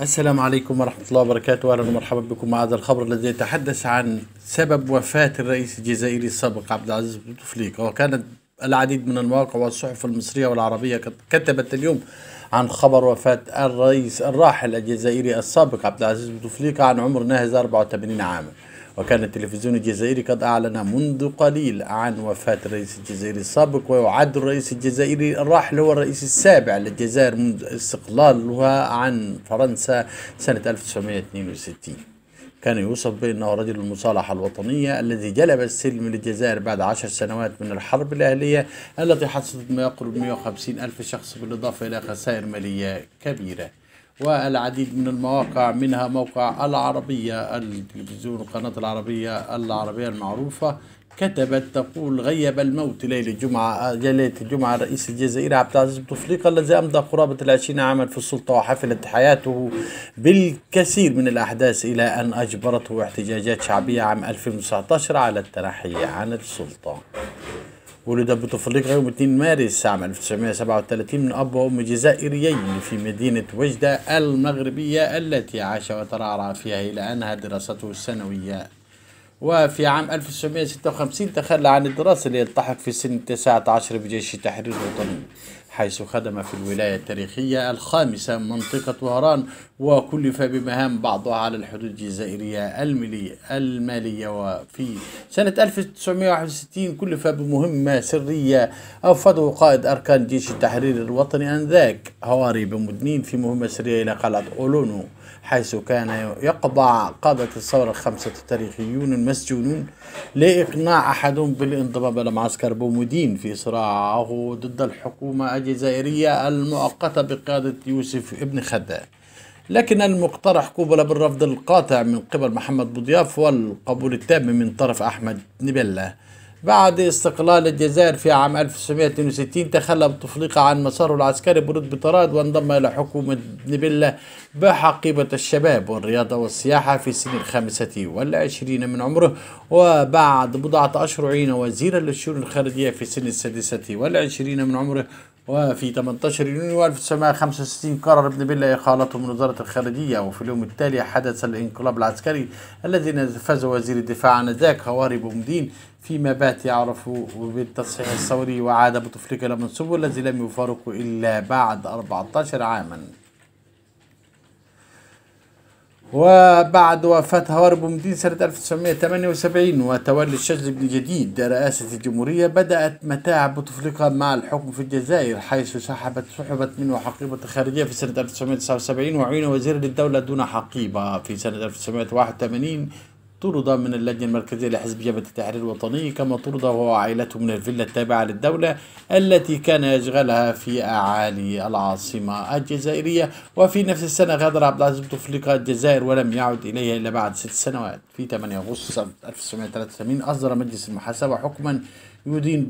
السلام عليكم ورحمة الله وبركاته أهلا ومرحبا بكم مع هذا الخبر الذي يتحدث عن سبب وفاة الرئيس الجزائري السابق عبد العزيز بوتفليقة وكانت العديد من المواقع والصحف المصرية والعربية كتبت اليوم عن خبر وفاة الرئيس الراحل الجزائري السابق عبد العزيز بوتفليقة عن عمر ناهز 84 عاما وكان التلفزيون الجزائري قد أعلن منذ قليل عن وفاة الرئيس الجزائري السابق ويعد الرئيس الجزائري الراحل هو الرئيس السابع للجزائر منذ استقلالها عن فرنسا سنة 1962 كان يوصف بأنه رجل المصالحة الوطنية الذي جلب السلم للجزائر بعد عشر سنوات من الحرب الأهلية التي حصلت ما يقرب 150 ألف شخص بالإضافة إلى خسائر مالية كبيرة والعديد من المواقع منها موقع العربية التلفزيون القناة العربية العربية المعروفة كتبت تقول غيب الموت ليلة الجمعة آه، ليلة الجمعة رئيس الجزائر عبد العزيز بوتفليقة الذي أمضى قرابة العشرين عاما في السلطة وحفلت حياته بالكثير من الأحداث إلى أن أجبرته احتجاجات شعبية عام 2019 على التنحي عن السلطة ولد بوتفليقة يوم 2 مارس عام 1937 من أب وأم جزائريين في مدينة وجدة المغربية التي عاش وترعرع فيها إلى أنها دراسته الثانوية وفي عام 1956 تخلى عن الدراسة ليلتحق في سن 19 بجيش التحرير الوطني حيث خدم في الولاية التاريخية الخامسة منطقة وهران وكلف بمهام بعضها على الحدود الجزائرية الملي المالية وفي سنة 1961 كلف بمهمة سرية أوفده قائد أركان جيش التحرير الوطني أنذاك هواري بمدنين في مهمة سرية إلى قلعة أولونو حيث كان يقبع قادة الثورة الخمسة التاريخيون المسجونون لإقناع أحدهم بالانضمام إلى معسكر بومدين في صراعه ضد الحكومة الجزائرية المؤقتة بقيادة يوسف ابن خدا لكن المقترح قوبل بالرفض القاطع من قبل محمد بوضياف والقبول التام من طرف أحمد نبيلة بعد استقلال الجزائر في عام 1962 تخلى بوتفليقة عن مساره العسكري برتبة بطراد وانضم إلى حكومة نبيلة بحقيبة الشباب والرياضة والسياحة في سن الخامسة والعشرين من عمره وبعد بضعة أشهر عين وزيرا للشؤون الخارجية في سن السادسة والعشرين من عمره وفي 18 يونيو 1965 قرر ابن بيلا إقالته من وزارة الخارجية وفي اليوم التالي حدث الانقلاب العسكري الذي نفذ وزير الدفاع آنذاك هواري بومدين فيما بات يعرف بالتصحيح الثوري وعاد بوتفليقة إلى منصبه الذي لم يفارقه إلا بعد 14 عاما وبعد وفاة هوارب بومدين سنة 1978 وتولي الشجب الجديد رئاسة الجمهورية بدأت متاعب بوتفليقة مع الحكم في الجزائر حيث سحبت سحبت منه حقيبة الخارجية في سنة 1979 وعين وزير للدولة دون حقيبة في سنة 1981 طرد من اللجنة المركزية لحزب جبهة التحرير الوطني كما طرد هو وعائلته من الفيلا التابعة للدولة التي كان يشغلها في أعالي العاصمة الجزائرية وفي نفس السنة غادر عبد العزيز بوتفليقة الجزائر ولم يعد إليها إلا بعد ست سنوات في 8 أغسطس 1983 أصدر مجلس المحاسبة حكما يدين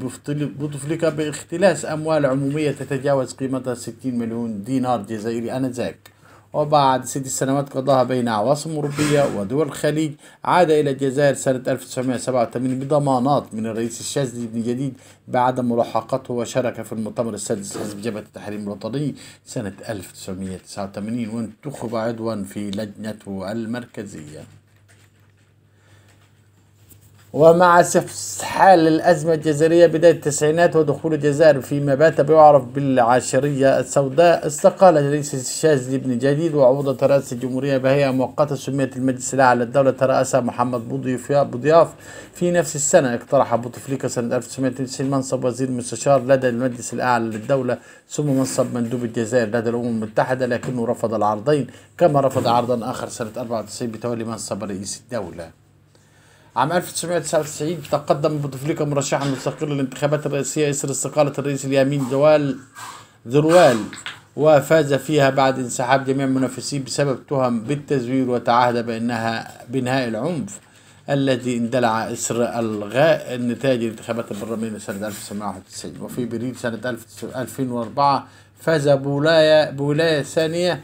بوتفليقة باختلاس أموال عمومية تتجاوز قيمتها 60 مليون دينار جزائري آنذاك وبعد ست سنوات قضاها بين عواصم أوروبية ودول الخليج عاد إلى الجزائر سنة 1987 بضمانات من الرئيس الشاذلي بن جديد بعد ملاحقته وشارك في المؤتمر السادس حزب جبهة التحرير الوطني سنة 1989 وانتخب عضوا في لجنته المركزية ومع استفحال الأزمة الجزائرية بداية التسعينات ودخول الجزائر فيما بات بيعرف بالعاشرية السوداء استقال رئيس الشاذلي لابن جديد وعوض رئاسة الجمهورية بهيئة مؤقتة سميت المجلس الأعلى للدولة ترأسها محمد بوضياف في نفس السنة اقترح بوتفليقة سنة 1990 منصب وزير مستشار لدى المجلس الأعلى للدولة ثم منصب مندوب الجزائر لدى الأمم المتحدة لكنه رفض العرضين كما رفض عرضا آخر سنة 94 بتولي منصب رئيس الدولة عام 1999 تقدم بوتفليقة مرشحا مستقلا للانتخابات الرئاسية إثر استقالة الرئيس اليمين جوال ذروال وفاز فيها بعد انسحاب جميع المنافسين بسبب تهم بالتزوير وتعهد بأنها بإنهاء العنف الذي اندلع إسر إلغاء نتائج الانتخابات البرلمانية سنة 1991 وفي بريد سنة 2004 فاز بولاية بولاية ثانية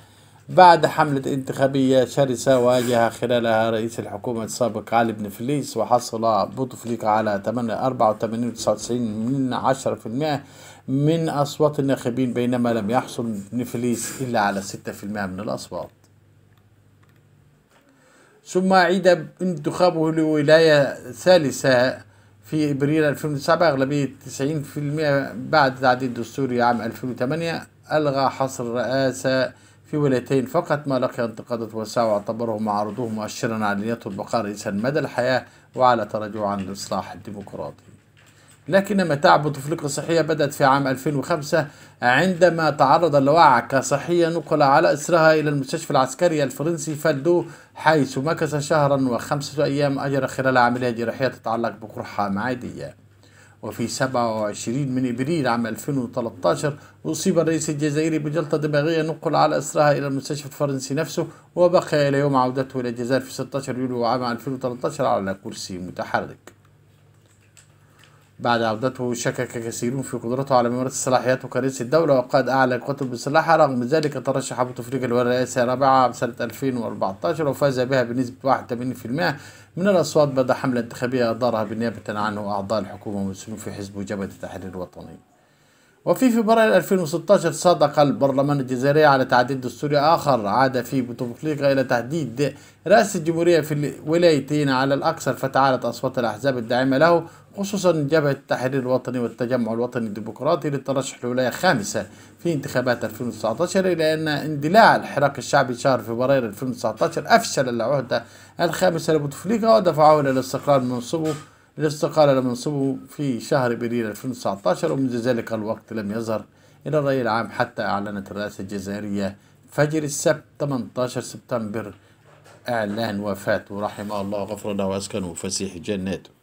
بعد حملة انتخابية شرسة واجه خلالها رئيس الحكومة السابق علي بن فليس وحصل بوتفليقة على 84.99 من 10% من أصوات الناخبين بينما لم يحصل بن فليس إلا على 6% من الأصوات ثم عيد انتخابه لولاية ثالثة في إبريل 2009 أغلبية 90% بعد تعديل دستوري عام 2008 ألغى حصر الرئاسة في ولايتين فقط ما لقي انتقادا واسعة واعتبره معارضوه مؤشرا على نيته البقاء رئيسا مدى الحياة وعلى تراجعه عن الإصلاح الديمقراطي لكن متاع بوتفليقة الصحية بدأت في عام 2005 عندما تعرض لوعكة كصحية نقل على إسرها إلى المستشفى العسكري الفرنسي فالدو حيث مكث شهرا وخمسة أيام أجرى خلال عملية جراحية تتعلق بقرحة معدية وفي 27 من ابريل عام 2013 اصيب الرئيس الجزائري بجلطه دماغيه نقل على اسرها الى المستشفى الفرنسي نفسه وبقي الى يوم عودته الى الجزائر في 16 يوليو عام 2013 على كرسي متحرك بعد عودته شكك كثيرون في قدرته على ممارسة صلاحياته كرئيس الدولة وقد أعلى القطب بصلاحه رغم ذلك ترشح أبو تفريق للرئاسة الرابعة سنة 2014 وفاز بها بنسبة 81% من الأصوات بعد حملة انتخابية أدارها بالنيابة عنه أعضاء الحكومة والمسؤولون في حزب جبهة التحرير الوطني وفي فبراير 2016 صادق البرلمان الجزائري على تعديل دستوري آخر عاد فيه بوتفليقة إلى تحديد رئاسة الجمهورية في الولايتين على الأكثر فتعالت أصوات الأحزاب الداعمة له خصوصا جبهة التحرير الوطني والتجمع الوطني الديمقراطي للترشح لولاية خامسة في انتخابات 2019 إلى أن اندلاع الحراك الشعبي شهر فبراير 2019 أفشل العهدة الخامسة لبوتفليقة ودفعه إلى الاستقرار من منصبه الاستقالة لم ينصبه في شهر أبريل 2019 ومنذ ذلك الوقت لم يظهر إلى الرأي العام حتى أعلنت الرئاسة الجزائرية فجر السبت 18 سبتمبر إعلان وفاته رحمه الله غفر له وأسكنه فسيح جناته